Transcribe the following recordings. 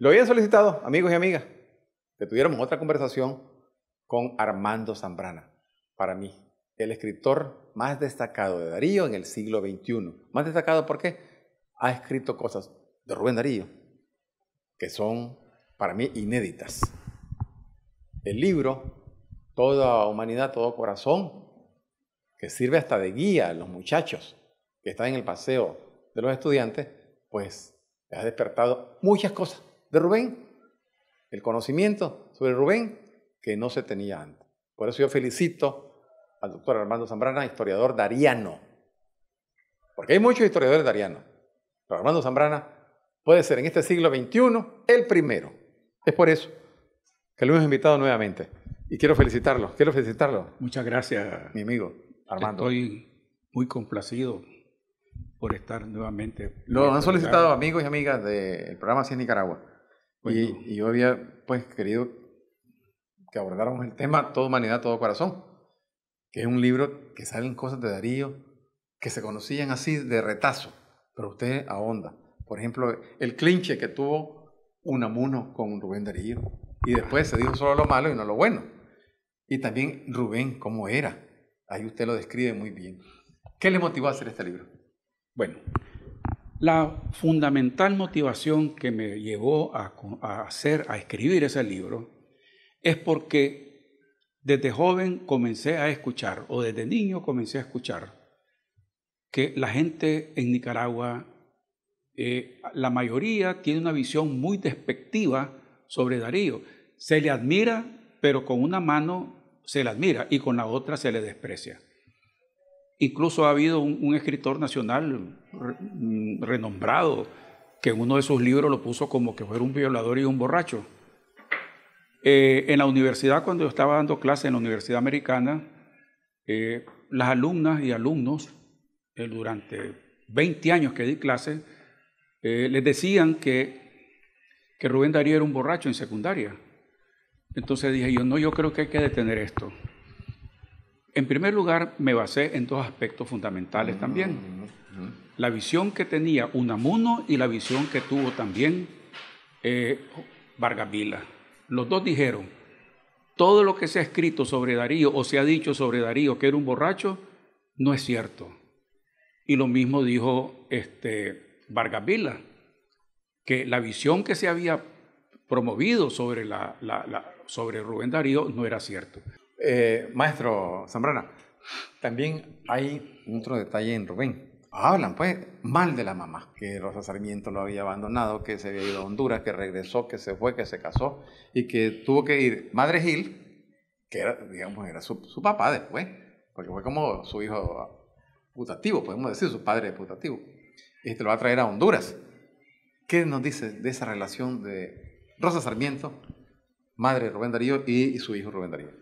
Lo habían solicitado, amigos y amigas, que tuviéramos otra conversación con Armando Zambrana. Para mí, el escritor más destacado de Darío en el siglo XXI. Más destacado porque ha escrito cosas de Rubén Darío que son para mí inéditas. El libro, Toda Humanidad, Todo Corazón, que sirve hasta de guía a los muchachos que están en el paseo de los estudiantes, pues ha despertado muchas cosas de Rubén, el conocimiento sobre Rubén que no se tenía antes. Por eso yo felicito al doctor Armando Zambrana, historiador dariano, porque hay muchos historiadores darianos, pero Armando Zambrana puede ser en este siglo XXI el primero. Es por eso que lo hemos invitado nuevamente. Y quiero felicitarlo, quiero felicitarlo. Muchas gracias, mi amigo Armando. Estoy muy complacido por estar nuevamente. Lo han este solicitado amigos y amigas del programa Cien Nicaragua. Pues y, yo había pues querido que abordáramos el tema Todo Humanidad, Todo Corazón, que es un libro que salen cosas de Darío que se conocían así de retazo, pero usted ahonda. Por ejemplo, el clinche que tuvo Unamuno con Rubén Darío y después se dijo solo lo malo y no lo bueno. Y también Rubén, cómo era. Ahí usted lo describe muy bien. ¿Qué le motivó a hacer este libro? Bueno, la fundamental motivación que me llevó a, hacer, a escribir ese libro, es porque desde joven comencé a escuchar, o desde niño comencé a escuchar, que la gente en Nicaragua, eh, la mayoría tiene una visión muy despectiva sobre Darío. Se le admira, pero con una mano se le admira y con la otra se le desprecia. Incluso ha habido un, escritor nacional mm, renombrado que en uno de sus libros lo puso como que fuera un violador y un borracho. Eh, en la universidad, cuando yo estaba dando clases en la Universidad Americana, eh, las alumnas y alumnos, eh, durante 20 años que di clase, les decían que, que Rubén Darío era un borracho en secundaria. Entonces dije yo, no, yo creo que hay que detener esto. En primer lugar, me basé en dos aspectos fundamentales también. La visión que tenía Unamuno y la visión que tuvo también eh, Vargas Los dos dijeron, todo lo que se ha escrito sobre Darío o se ha dicho sobre Darío que era un borracho, no es cierto. Y lo mismo dijo este, Vargas Vila, que la visión que se había promovido sobre, sobre Rubén Darío no era cierto. Eh, maestro Zambrana, también hay otro detalle en Rubén. Hablan, pues, mal de la mamá, que Rosa Sarmiento lo había abandonado, que se había ido a Honduras, que regresó, que se fue, que se casó y que tuvo que ir Madre Gil, que era, digamos, era su, papá después, porque fue como su hijo putativo, podemos decir, su padre putativo, y te este lo va a traer a Honduras. ¿Qué nos dice de esa relación de Rosa Sarmiento, madre Rubén Darío y su hijo Rubén Darío?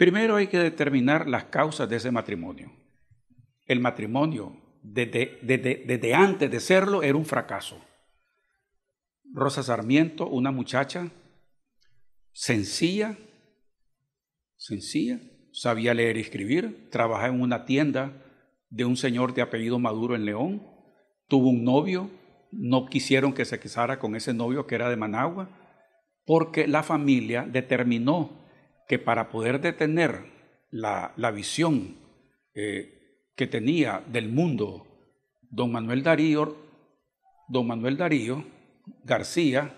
Primero hay que determinar las causas de ese matrimonio. El matrimonio, desde, antes de serlo, era un fracaso. Rosa Sarmiento, una muchacha sencilla, sencilla, sabía leer y escribir, trabajaba en una tienda de un señor de apellido Maduro en León, tuvo un novio, no quisieron que se casara con ese novio que era de Managua, porque la familia determinó que para poder detener la, visión eh, que tenía del mundo don Manuel Darío, don Manuel Darío García,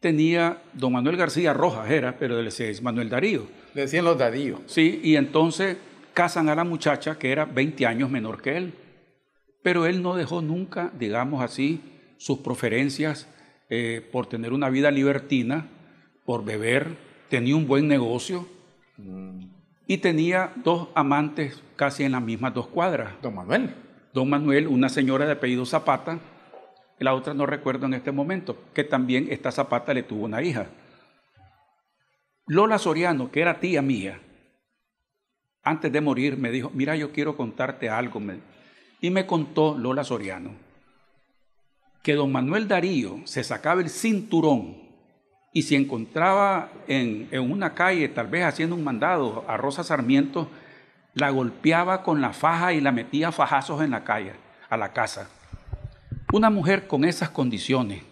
tenía don Manuel García Rojas, era, pero le decía Manuel Darío. Le decían los Darío. Sí, y entonces casan a la muchacha que era 20 años menor que él, pero él no dejó nunca, digamos así, sus preferencias eh, por tener una vida libertina, por beber, tenía un buen negocio mm. y tenía dos amantes casi en las mismas dos cuadras. Don Manuel. Don Manuel, una señora de apellido Zapata, la otra no recuerdo en este momento, que también esta Zapata le tuvo una hija. Lola Soriano, que era tía mía, antes de morir me dijo, mira, yo quiero contarte algo. Y me contó Lola Soriano que don Manuel Darío se sacaba el cinturón y si encontraba en, una calle, tal vez haciendo un mandado, a Rosa Sarmiento, la golpeaba con la faja y la metía fajazos en la calle, a la casa. Una mujer con esas condiciones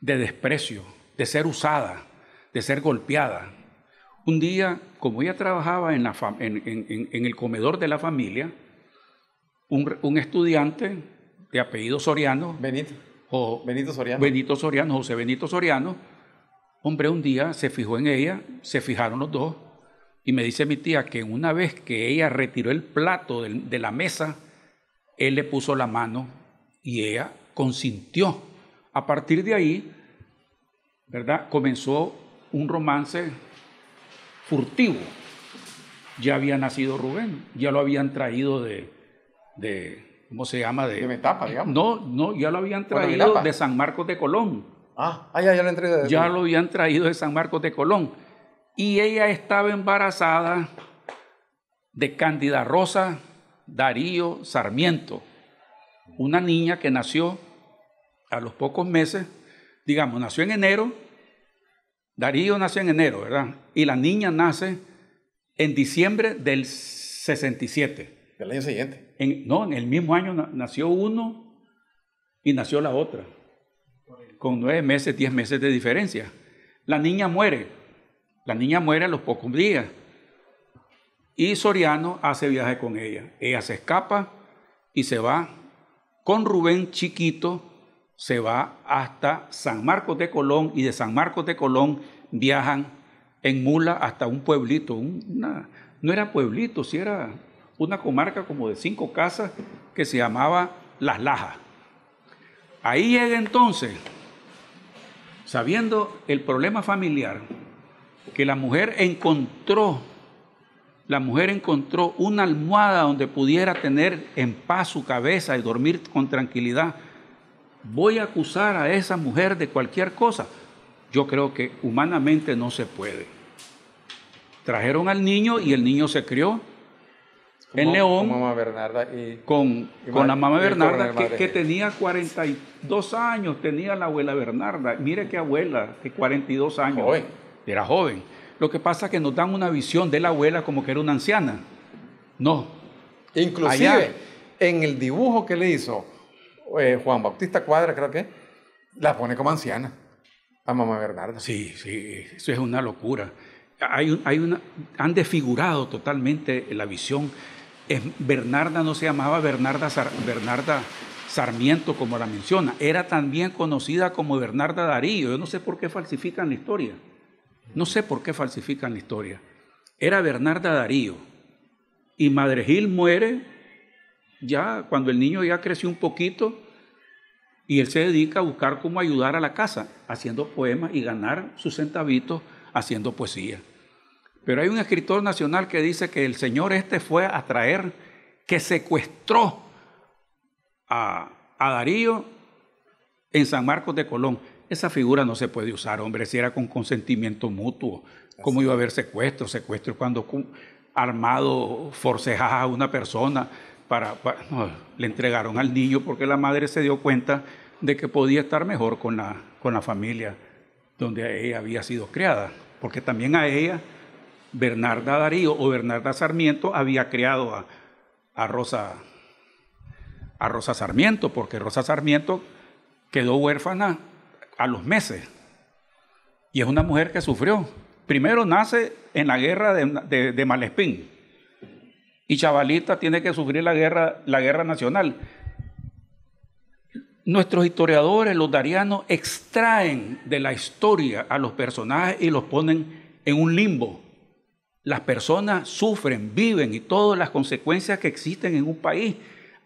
de desprecio, de ser usada, de ser golpeada, un día, como ella trabajaba en, la en, el comedor de la familia, un, estudiante de apellido Soriano, Benito. Benito Soriano, Benito Soriano, José Benito Soriano, Hombre, un día se fijó en ella, se fijaron los dos, y me dice mi tía que una vez que ella retiró el plato de la mesa, él le puso la mano y ella consintió. A partir de ahí, ¿verdad? Comenzó un romance furtivo. Ya había nacido Rubén, ya lo habían traído de, ¿cómo se llama? De, Metapa, digamos. No, no, ya lo habían traído de San Marcos de Colón. Ah, ah, ya, lo Ya lo habían traído de San Marcos de Colón. Y ella estaba embarazada de Cándida Rosa Darío Sarmiento, una niña que nació a los pocos meses, digamos, nació en enero, Darío nació en enero, ¿verdad? Y la niña nace en diciembre del 67. Del año siguiente. no, en el mismo año nació uno y nació la otra con nueve meses, diez meses de diferencia. La niña muere. La niña muere a los pocos días. Y Soriano hace viaje con ella. Ella se escapa y se va con Rubén chiquito, se va hasta San Marcos de Colón y de San Marcos de Colón viajan en mula hasta un pueblito. Una, no era pueblito, si era una comarca como de cinco casas que se llamaba Las Lajas. Ahí llega entonces sabiendo el problema familiar, que la mujer encontró, la mujer encontró una almohada donde pudiera tener en paz su cabeza y dormir con tranquilidad. Voy a acusar a esa mujer de cualquier cosa. Yo creo que humanamente no se puede. Trajeron al niño y el niño se crió en León con, con, la mamá Bernarda que, tenía 42 años, tenía la abuela Bernarda. Mire qué abuela, de 42 años. Era joven. Lo que pasa es que nos dan una visión de la abuela como que era una anciana. No. Inclusive en el dibujo que le hizo eh, Juan Bautista Cuadra, creo que, la pone como anciana a mamá Bernarda. Sí, sí, eso es una locura. Hay, hay una, han desfigurado totalmente la visión Bernarda no se llamaba Bernarda, Sarmiento, como la menciona, era también conocida como Bernarda Darío. Yo no sé por qué falsifican la historia. No sé por qué falsifican la historia. Era Bernarda Darío. Y Madre Gil muere ya cuando el niño ya creció un poquito y él se dedica a buscar cómo ayudar a la casa, haciendo poemas y ganar sus centavitos haciendo poesía. Pero hay un escritor nacional que dice que el señor este fue a traer, que secuestró a, Darío en San Marcos de Colón. Esa figura no se puede usar, hombre, si era con consentimiento mutuo. ¿Cómo iba a haber secuestro? Secuestro cuando armado forceja a una persona para... le entregaron al niño porque la madre se dio cuenta de que podía estar mejor con la, con la familia donde ella había sido criada, porque también a ella Bernarda Darío o Bernarda Sarmiento había creado a, Rosa a Rosa Sarmiento, porque Rosa Sarmiento quedó huérfana a los meses. Y es una mujer que sufrió. Primero nace en la guerra de, Malespín. Y Chavalita tiene que sufrir la guerra, la guerra nacional. Nuestros historiadores, los darianos, extraen de la historia a los personajes y los ponen en un limbo. Las personas sufren, viven y todas las consecuencias que existen en un país.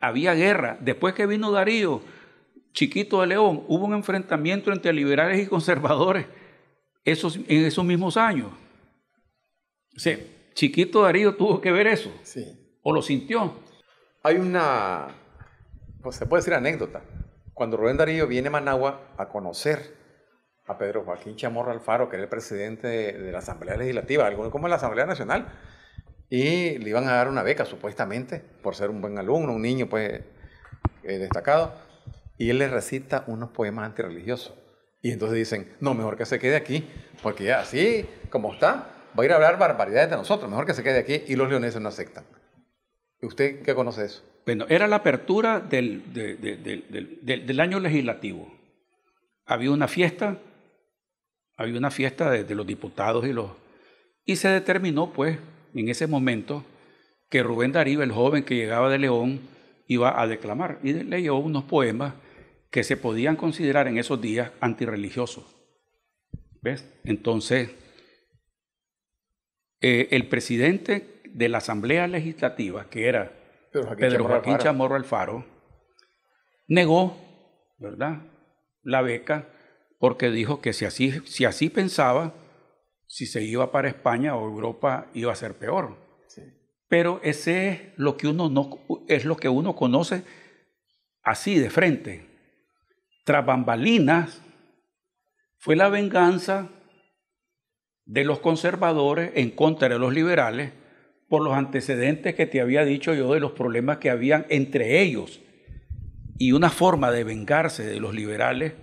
Había guerra. Después que vino Darío, chiquito de León, hubo un enfrentamiento entre liberales y conservadores esos, en esos mismos años. Sí, chiquito Darío tuvo que ver eso. Sí. O lo sintió. Hay una, pues se puede decir anécdota. Cuando Rubén Darío viene a Managua a conocer a Pedro Joaquín Chamorro Alfaro, que era el presidente de, la Asamblea Legislativa, algo como la Asamblea Nacional, y le iban a dar una beca, supuestamente, por ser un buen alumno, un niño pues eh, destacado, y él le recita unos poemas antirreligiosos. Y entonces dicen, no, mejor que se quede aquí, porque así como está, va a ir a hablar barbaridades de nosotros, mejor que se quede aquí, y los leoneses no aceptan. ¿Usted qué conoce eso? Bueno, era la apertura del año legislativo. Había una fiesta había una fiesta de, los diputados y los... Y se determinó, pues, en ese momento, que Rubén Darío, el joven que llegaba de León, iba a declamar y leyó unos poemas que se podían considerar en esos días antirreligiosos. ¿Ves? Entonces, eh, el presidente de la Asamblea Legislativa, que era Pedro Joaquín, Pedro Joaquín Chamorro Alfaro, negó, ¿verdad?, la beca porque dijo que si así, si así pensaba, si se iba para España o Europa iba a ser peor. Pero ese es lo que uno no es lo que uno conoce así de frente. Tras bambalinas fue la venganza de los conservadores en contra de los liberales por los antecedentes que te había dicho yo de los problemas que habían entre ellos y una forma de vengarse de los liberales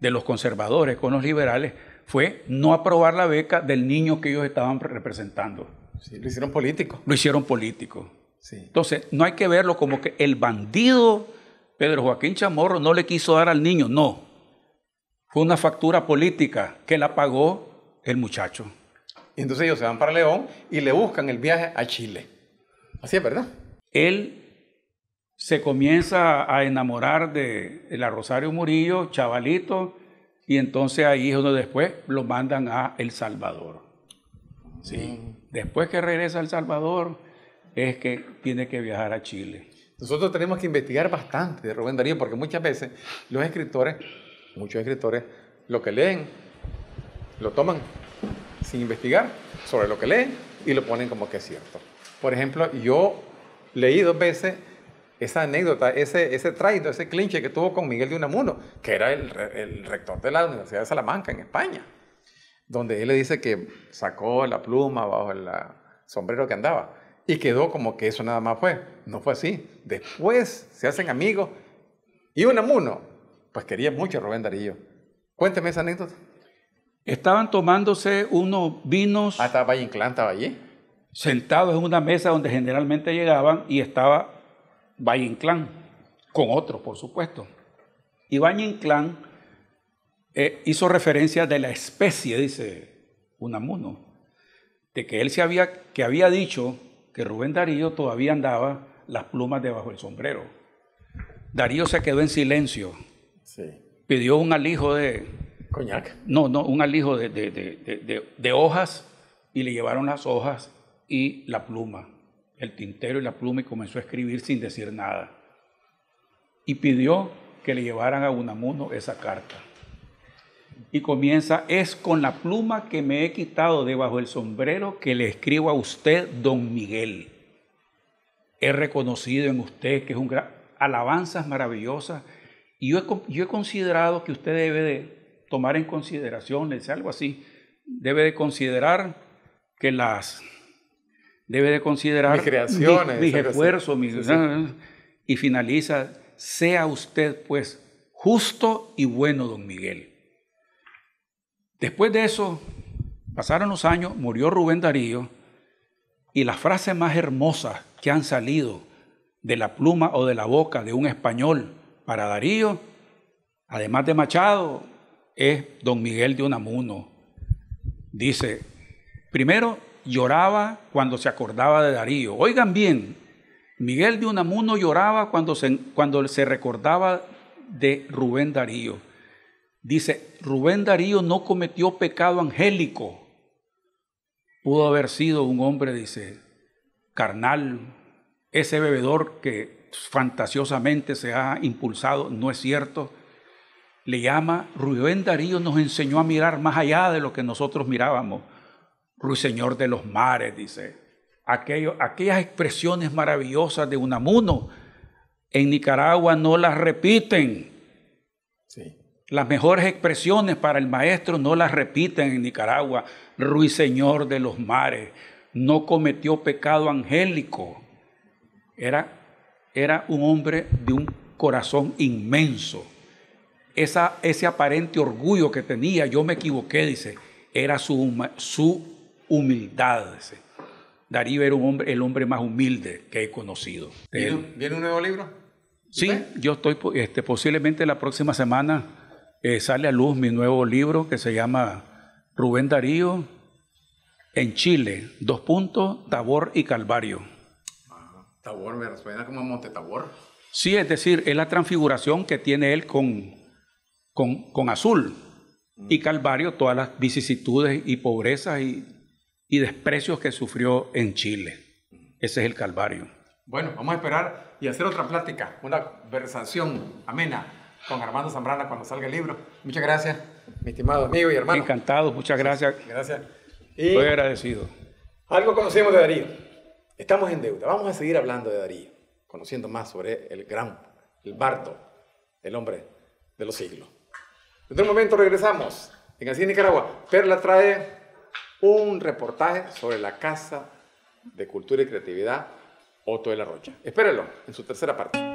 de los conservadores con los liberales fue no aprobar la beca del niño que ellos estaban representando. lo hicieron político. Lo hicieron político. Entonces, no hay que verlo como que el bandido Pedro Joaquín Chamorro no le quiso dar al niño, no. Fue una factura política que la pagó el muchacho. Y entonces ellos se van para León y le buscan el viaje a Chile. Así es, ¿verdad? Él se comienza a enamorar de la Rosario Murillo, chavalito, y entonces ahí uno después lo mandan a El Salvador. ¿sí? Mm. Después que regresa a El Salvador, es que tiene que viajar a Chile. Nosotros tenemos que investigar bastante, de Rubén Darío, porque muchas veces los escritores, muchos escritores, lo que leen, lo toman sin investigar sobre lo que leen y lo ponen como que es cierto. Por ejemplo, yo leí dos veces esa anécdota, ese, ese ese clinche que tuvo con Miguel de Unamuno, que era el, rector de la Universidad de Salamanca en España, donde él le dice que sacó la pluma bajo el sombrero que andaba y quedó como que eso nada más fue. No fue así. Después se hacen amigos y Unamuno, pues quería mucho a Rubén Darío. Cuénteme esa anécdota. Estaban tomándose unos vinos. Ah, estaba Valle Inclán, estaba allí. Sentados en una mesa donde generalmente llegaban y estaba Valle Inclán, con otros, por supuesto. Y Valle Inclán eh, hizo referencia de la especie, dice Unamuno, de que él se había, que había dicho que Rubén Darío todavía andaba las plumas debajo del sombrero. Darío se quedó en silencio. Pidió un alijo de... Coñac. No, no, un alijo de, de hojas y le llevaron las hojas y la pluma el tintero y la pluma y comenzó a escribir sin decir nada. Y pidió que le llevaran a Unamuno esa carta. Y comienza, es con la pluma que me he quitado debajo del sombrero que le escribo a usted, don Miguel. He reconocido en usted que es un gran... Alabanzas maravillosas. Y yo he, considerado que usted debe de tomar en consideración, le algo así, debe de considerar que las debe de considerar mis creaciones, mis, esfuerzos, y finaliza, sea usted pues justo y bueno, don Miguel. Después de eso, pasaron los años, murió Rubén Darío, y las frases más hermosas que han salido de la pluma o de la boca de un español para Darío, además de Machado, es don Miguel de Unamuno. Dice, primero, lloraba cuando se acordaba de Darío. Oigan bien, Miguel de Unamuno lloraba cuando se, se recordaba de Rubén Darío. Dice, Rubén Darío no cometió pecado angélico. Pudo haber sido un hombre, dice, carnal, ese bebedor que fantasiosamente se ha impulsado, no es cierto. Le llama, Rubén Darío nos enseñó a mirar más allá de lo que nosotros mirábamos ruiseñor de los mares, dice. Aquello, aquellas expresiones maravillosas de Unamuno en Nicaragua no las repiten. Las mejores expresiones para el maestro no las repiten en Nicaragua. Ruiseñor de los mares, no cometió pecado angélico. Era, era un hombre de un corazón inmenso. Esa, ese aparente orgullo que tenía, yo me equivoqué, dice, era su, su humildad. Darío era un hombre, el hombre más humilde que he conocido. ¿Viene, un nuevo libro? Sí, yo estoy, este, posiblemente la próxima semana eh, sale a luz mi nuevo libro que se llama Rubén Darío en Chile, dos puntos, Tabor y Calvario. Ah, Tabor me suena como Monte Tabor. Sí, es decir, es la transfiguración que tiene él con, con, Azul y mm. Calvario, todas las vicisitudes y pobrezas y y desprecios que sufrió en Chile. Ese es el Calvario. Bueno, vamos a esperar y hacer otra plática, una conversación amena con Armando Zambrana cuando salga el libro. Muchas gracias, mi estimado amigo y hermano. Encantado, muchas gracias. Gracias. Y Estoy agradecido. Algo conocemos de Darío. Estamos en deuda. Vamos a seguir hablando de Darío, conociendo más sobre el gran, el barto, el hombre de los siglos. En un momento regresamos. En Así Nicaragua, Perla trae un reportaje sobre la Casa de Cultura y Creatividad Otto de la Rocha. Espérenlo en su tercera parte.